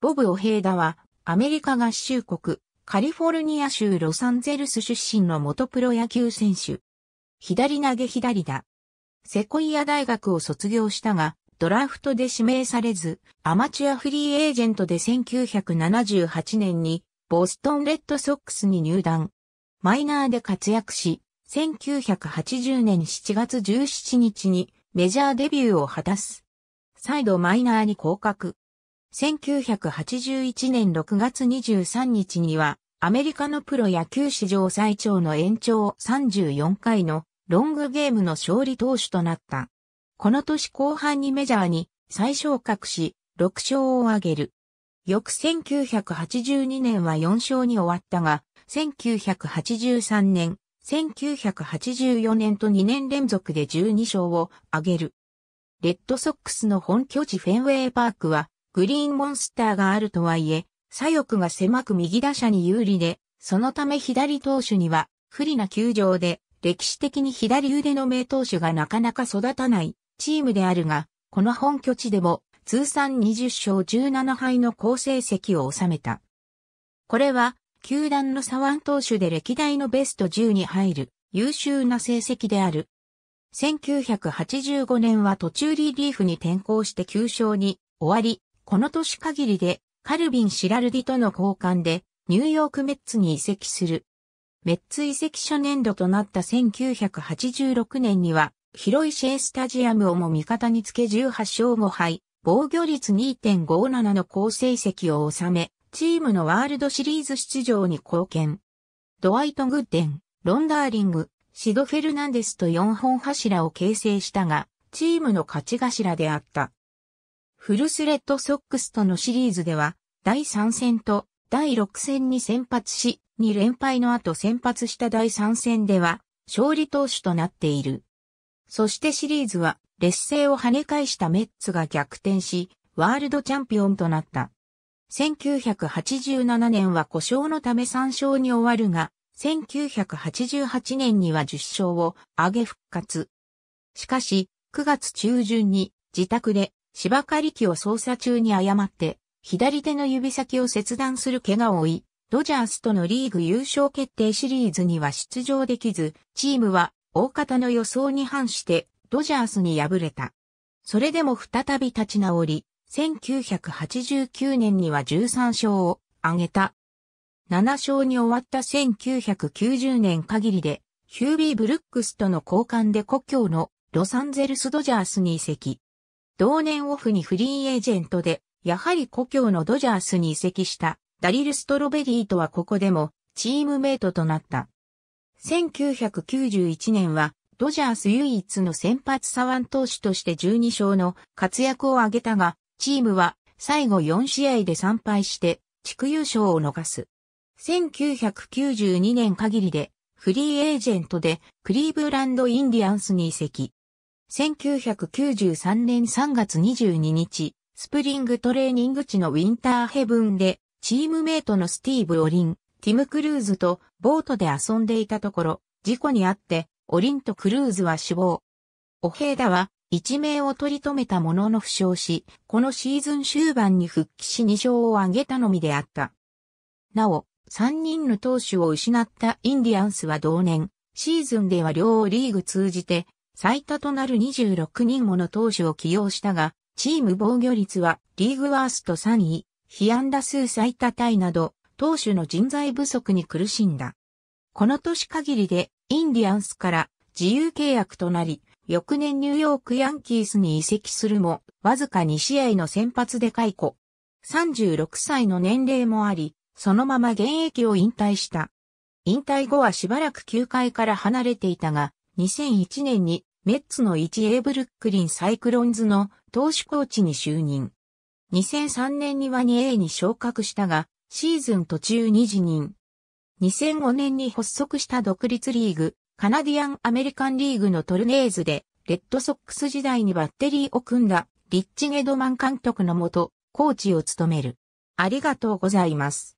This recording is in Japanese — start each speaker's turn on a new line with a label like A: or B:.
A: ボブ・オヘイダは、アメリカ合衆国、カリフォルニア州ロサンゼルス出身の元プロ野球選手。左投げ左だ。セコイア大学を卒業したが、ドラフトで指名されず、アマチュアフリーエージェントで1978年に、ボストンレッドソックスに入団。マイナーで活躍し、1980年7月17日にメジャーデビューを果たす。再度マイナーに降格。1981年6月23日には、アメリカのプロ野球史上最長の延長34回のロングゲームの勝利投手となった。この年後半にメジャーに再昇格し、6勝を挙げる。翌1982年は4勝に終わったが、1983年、1984年と2年連続で12勝を挙げる。レッドソックスの本拠地フェンウェイパークはグリーンモンスターがあるとはいえ、左翼が狭く右打者に有利で、そのため左投手には不利な球場で、歴史的に左腕の名投手がなかなか育たないチームであるが、この本拠地でも通算20勝17敗の好成績を収めた。これは、球団の左腕投手で歴代のベスト10に入る優秀な成績である。1985年は途中リリーフに転向して9勝に終わり、この年限りでカルビン・シラルディとの交換でニューヨークメッツに移籍する。メッツ移籍初年度となった1986年には広いシェイスタジアムをも味方につけ18勝5敗、防御率2.57の好成績を収め、チームのワールドシリーズ出場に貢献。ドワイト・グッデン、ロンダーリング、シド・フェルナンデスと4本柱を形成したが、チームの勝ち頭であった。フルスレッドソックスとのシリーズでは、第3戦と第6戦に先発し、2連敗の後先発した第3戦では、勝利投手となっている。そしてシリーズは、劣勢を跳ね返したメッツが逆転し、ワールドチャンピオンとなった。1987年は故障のため3勝に終わるが、1988年には10勝を上げ復活。しかし、9月中旬に自宅で芝刈り機を操作中に誤って、左手の指先を切断する怪我を負い、ドジャースとのリーグ優勝決定シリーズには出場できず、チームは大方の予想に反してドジャースに敗れた。それでも再び立ち直り、1989年には13勝を挙げた。7勝に終わった1990年限りで、ヒュービー・ブルックスとの交換で故郷のロサンゼルス・ドジャースに移籍。同年オフにフリーエージェントで、やはり故郷のドジャースに移籍したダリル・ストロベリーとはここでもチームメイトとなった。1991年はドジャース唯一の先発左腕投手として12勝の活躍を挙げたが、チームは最後4試合で参敗して地区優勝を逃す。1992年限りでフリーエージェントでクリーブランド・インディアンスに移籍。1993年3月22日、スプリングトレーニング地のウィンターヘブンで、チームメイトのスティーブ・オリン、ティム・クルーズとボートで遊んでいたところ、事故にあって、オリンとクルーズは死亡。オヘイダは、一命を取り留めたものの負傷し、このシーズン終盤に復帰し2勝を挙げたのみであった。なお、3人の投手を失ったインディアンスは同年、シーズンでは両リーグ通じて最多となる26人もの投手を起用したが、チーム防御率はリーグワースト3位、被安打数最多タイなど、投手の人材不足に苦しんだ。この年限りでインディアンスから自由契約となり、翌年ニューヨークヤンキースに移籍するも、わずか2試合の先発で解雇。36歳の年齢もあり、そのまま現役を引退した。引退後はしばらく球界から離れていたが、2001年にメッツの 1A ブルックリンサイクロンズの投手コーチに就任。2003年には 2A に昇格したが、シーズン途中に辞任。2005年に発足した独立リーグ、カナディアン・アメリカンリーグのトルネーズで、レッドソックス時代にバッテリーを組んだ、リッチ・ゲドマン監督のもと、コーチを務める。ありがとうございます。